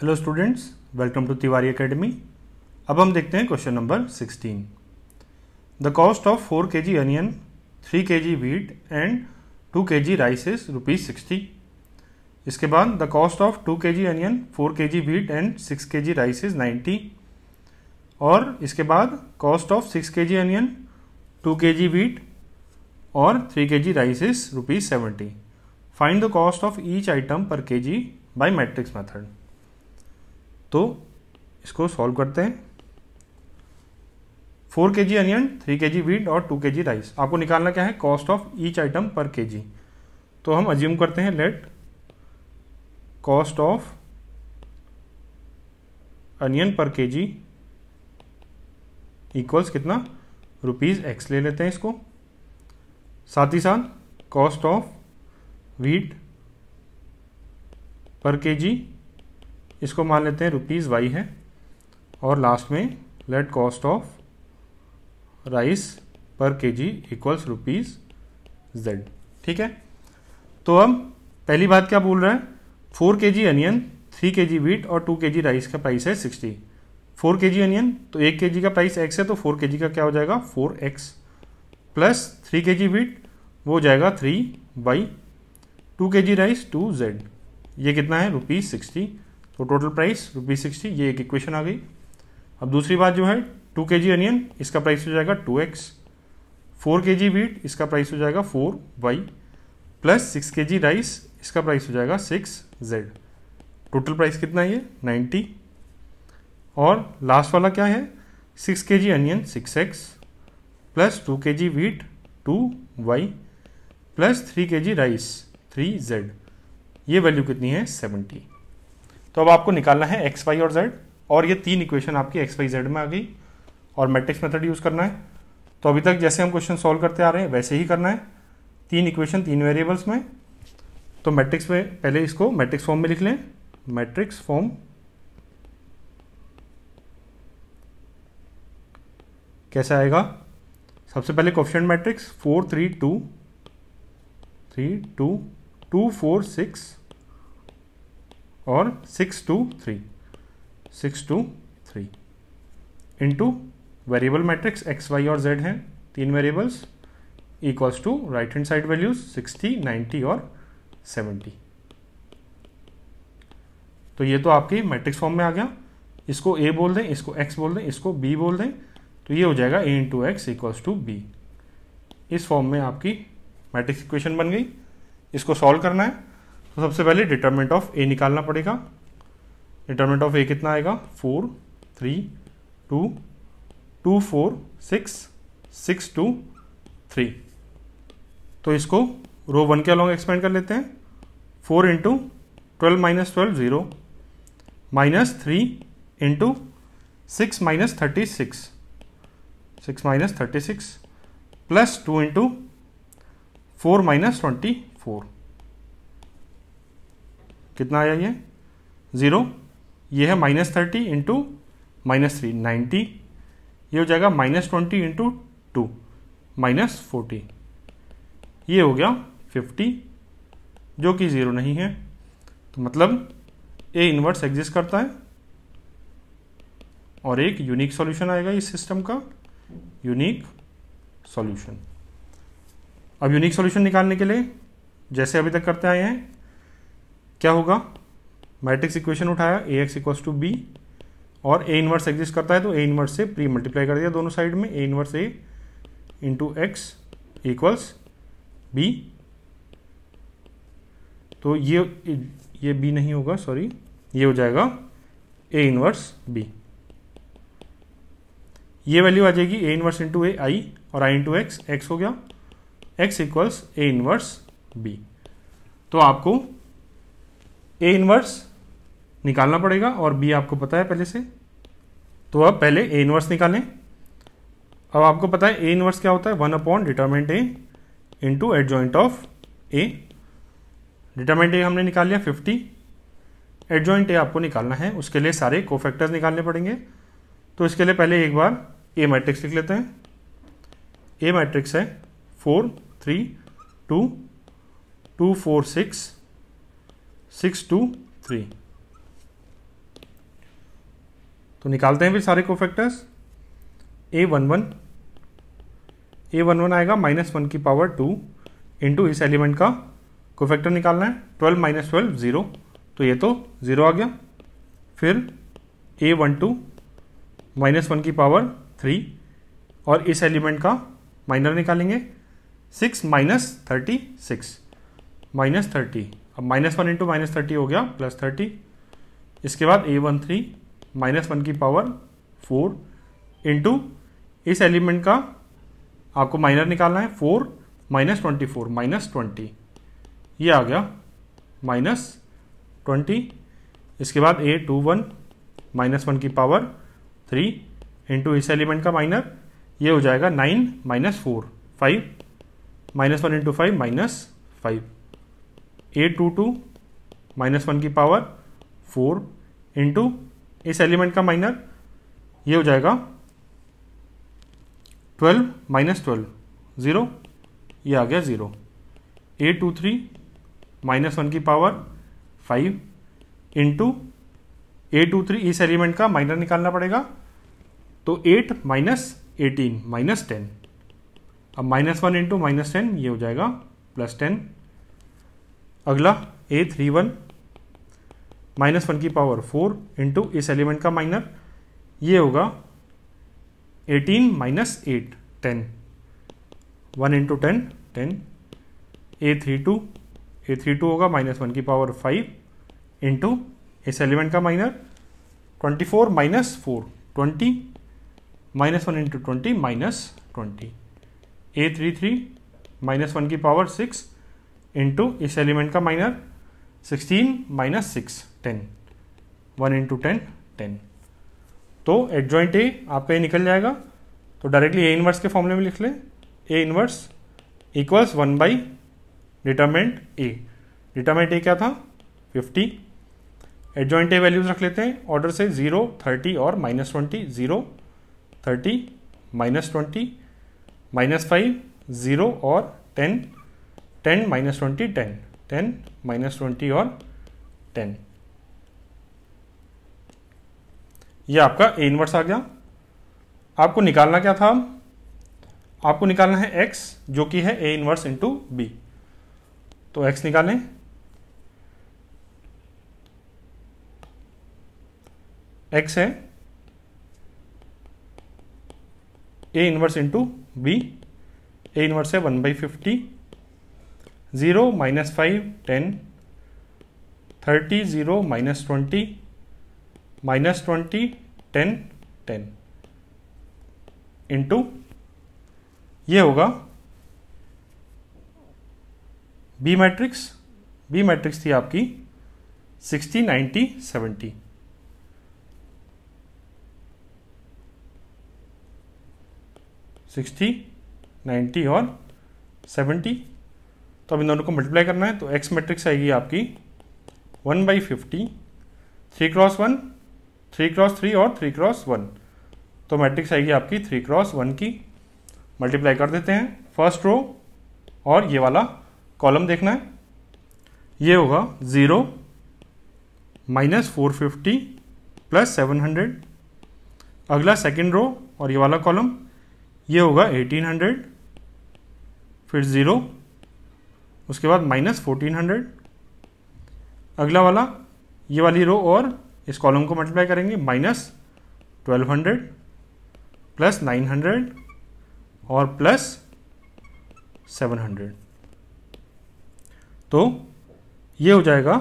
hello students welcome to Tiwari academy अब हम देखते हैं question number 16 the cost of 4 K G onion three K G wheat and 2 K G rice is rupees sixty इसके बाद the cost of 2 K G onion 4 K G wheat and 6 के G rice is ninety और इसके बाद cost of 6 के G onion 2 K G wheat और 3 K G rice is rupees seventy find the cost of each item per K ji by matrix method तो इसको solve करते हैं four K G onion three K G wheat और two K G rice आपको निकालना क्या है cost of each item per K जी तो हम अज्यूम करते हैं let cost of onion per K G equals कितना रुपीज़ एक्स ले लेते हैं इसको साथ ही साथ cost of wheat per K जी इसको मान लेते हैं रुपीज़ वाई है और लास्ट में let cost of rice per K G equals rupees Z ठीक है तो अब पहली बात क्या बोल रहा है four K G onion three K G wheat और टू के जी राइस का प्राइस है sixty four K G onion तो एक के जी का प्राइस एक्स है तो फोर के जी का क्या हो जाएगा four x plus three K G wheat वो हो जाएगा three by two K G rice to Z ये कितना है रुपीज़ सिक्सटी तो टोटल प्राइस रुपीज़ सिक्सटी ये एक इक्वेशन आ गई अब दूसरी बात जो है टू के जी अनियन इसका प्राइस हो जाएगा to x four K ji beat इसका प्राइस हो जाएगा four Y plus six K G rice इसका प्राइस हो जाएगा सिक्स जेड टोटल प्राइस कितना है ये नाइन्टी और लास्ट वाला क्या है six K G onion six X plus two K G wheat two Y plus three K G rice three Z ये वैल्यू कितनी है सेवेंटी तो अब आपको निकालना है एक्स वाई और जेड और ये तीन इक्वेशन आपकी एक्स वाई जेड में आ गई और मैट्रिक्स मेथड यूज़ करना है तो अभी तक जैसे हम क्वेश्चन सॉल्व करते आ रहे हैं वैसे ही करना है तीन इक्वेशन तीन वेरिएबल्स में तो मैट्रिक्स में पहले इसको मैट्रिक्स फॉर्म में लिख लें मैट्रिक्स फॉर्म कैसे आएगा सबसे पहले question matrix four three two three two two four six और six two three six two three into variable matrix X Y और जेड हैं तीन variables equals to right hand side values sixty ninety और seventy तो ये तो आपकी matrix form में आ गया इसको ए बोल दें इसको एक्स बोल दें इसको बी बोल दें तो ये हो जाएगा A into X equals to B इस फॉर्म में आपकी मैट्रिक्स इक्वेशन बन गई इसको सॉल्व करना है तो सबसे पहले डिटर्मेंट ऑफ ए निकालना पड़ेगा डिटर्मेंट ऑफ ए कितना आएगा four three two two four six six two three तो इसको रो वन के अलॉन्ग एक्सपेंड कर लेते हैं four into twelve minus twelve zero minus three into six minus thirty six six minus thirty six plus two into four minus twenty four कितना आया ये zero ये है minus thirty into minus three ninety ये हो जाएगा minus twenty into two minus forty ये हो गया फिफ्टी जो कि ज़ीरो नहीं है तो मतलब ए इन्वर्स एग्जिस्ट करता है और एक यूनिक सॉल्यूशन आएगा इस सिस्टम का यूनिक सॉल्यूशन अब यूनिक सॉल्यूशन निकालने के लिए जैसे अभी तक करते आए हैं क्या होगा मैट्रिक्स इक्वेशन उठाया A X equal to B और ए इनवर्स एग्जिस्ट करता है तो ए इनवर्स से प्री मल्टीप्लाई कर दिया दोनों साइड में A inverse A into X equals B तो ये ये बी नहीं होगा सॉरी ये हो जाएगा ए इनवर्स बी ये वैल्यू आ जाएगी ए इनवर्स इंटू ए आई और आई इंटू एक्स एक्स हो गया X equals A inverse B तो आपको ए इनवर्स निकालना पड़ेगा और बी आपको पता है पहले से तो अब पहले ए इनवर्स निकालें अब आपको पता है ए इनवर्स क्या होता है one upon determinant A into adjoint of A determinant A हमने निकाल लिया फिफ्टी एट जॉइंट ए आपको निकालना है उसके लिए सारे कोफैक्टर्स निकालने पड़ेंगे तो इसके लिए पहले एक बार ए मैट्रिक्स लिख लेते हैं ए मैट्रिक्स है four three two two four six six two three तो निकालते हैं फिर सारे cofactors A one one A one one आएगा माइनस वन की पावर टू इंटू इस एलिमेंट का कोफैक्टर निकालना है ट्वेल्व माइनस ट्वेल्व ज़ीरो तो ये तो ज़ीरो आ गया फिर A one two minus one की पावर थ्री और इस एलिमेंट का माइनर निकालेंगे six minus thirty six minus thirty अब minus one into minus thirty हो गया प्लस थर्टी इसके बाद A one three minus one की पावर फोर इंटू इस एलिमेंट का आपको माइनर निकालना है four minus twenty four minus twenty ये आ गया माइनस ट्वेंटी इसके बाद A two one minus one की पावर थ्री इंटू इस एलिमेंट का माइनर ये हो जाएगा nine minus four five minus one into five minus five A two two minus one की पावर फोर इंटू इस एलिमेंट का माइनर ये हो जाएगा ट्वेल्व माइनस ट्वेल्व ज़ीरो ये आ गया zero A two three minus one की power five into A two three इस एलिमेंट का माइनर निकालना पड़ेगा तो eight minus eighteen minus ten अब minus one into minus ten ये हो जाएगा प्लस टेन अगला A three one minus one की पावर फोर इंटू इस एलिमेंट का माइनर ये होगा eighteen minus eight ten one into ten ten A three two A three to होगा माइनस वन की पावर फाइव इंटू इस element का minor twenty four minus four twenty minus one into twenty minus twenty A three three minus one की power six into इस element का minor sixteen minus six ten one into ten ten तो adjoint joint A आपका ये निकल जाएगा तो directly A inverse के फॉर्मूले में लिख लें A inverse equals one by determinant A determinant A क्या था fifty eight joint A values रख लेते हैं ऑर्डर से जीरो थर्टी और minus twenty zero thirty minus twenty minus five zero और ten ten minus twenty ten ten minus twenty और ten ये आपका ए इनवर्स आ गया आपको निकालना क्या था आपको निकालना है एक्स जो कि है ए इनवर्स इंटू बी तो एक्स निकालें एक्स है A inverse into B A inverse है one by fifty zero minus five ten thirty zero minus twenty minus twenty ten ten into ये होगा बी मैट्रिक्स बी मैट्रिक्स थी आपकी sixty ninety seventy sixty ninety और seventy तो अब इन दोनों को मल्टीप्लाई करना है तो एक्स मैट्रिक्स आएगी आपकी one by fifty three cross one three cross three और थ्री क्रॉस वन तो मैट्रिक्स आएगी आपकी थ्री क्रॉस वन की मल्टीप्लाई कर देते हैं फर्स्ट रो और ये वाला कॉलम देखना है ये होगा zero minus four fifty plus seven hundred अगला सेकेंड रो और ये वाला कॉलम ये होगा एटीन हंड्रेड फिर ज़ीरो उसके बाद माइनस फोर्टीन हंड्रेड अगला वाला ये वाली रो और इस कॉलम को मल्टीप्लाई करेंगे minus twelve hundred plus nine hundred और प्लस सेवन हंड्रेड तो ये हो जाएगा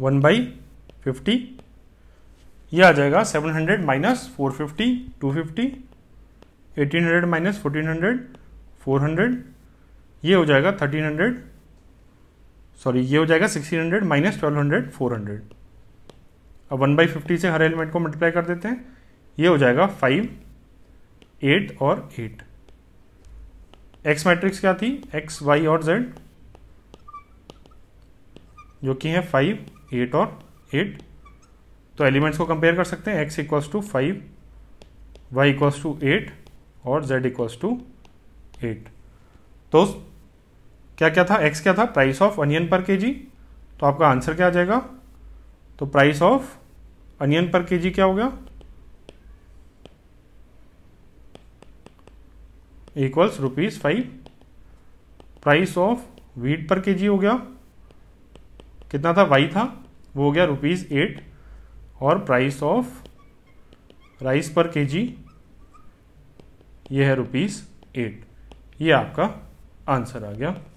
वन बाई फिफ्टी यह आ जाएगा seven hundred minus four fifty two fifty eighteen hundred minus fourteen hundred four hundred ये हो जाएगा थर्टीन हंड्रेड सॉरी ये हो जाएगा sixteen hundred minus twelve hundred four hundred अब वन बाई फिफ्टी से हर एलिमेंट को मल्टीप्लाई कर देते हैं ये हो जाएगा फाइव एट और एट एक्स मैट्रिक्स क्या थी एक्स वाई और जेड जो कि है फाइव एट और एट तो एलिमेंट्स को कंपेयर कर सकते हैं X equals to five Y equals to eight और z इक्वल्स टू एट तो क्या क्या था x क्या था price of onion per K जी तो आपका आंसर क्या आ जाएगा तो price of onion per K जी क्या हो गया equals rupees five price of wheat per K जी हो गया कितना था वाई था वो हो गया रुपीज़ एट और price of rice per K जी ये है रुपीज़ एट ये आपका आंसर आ गया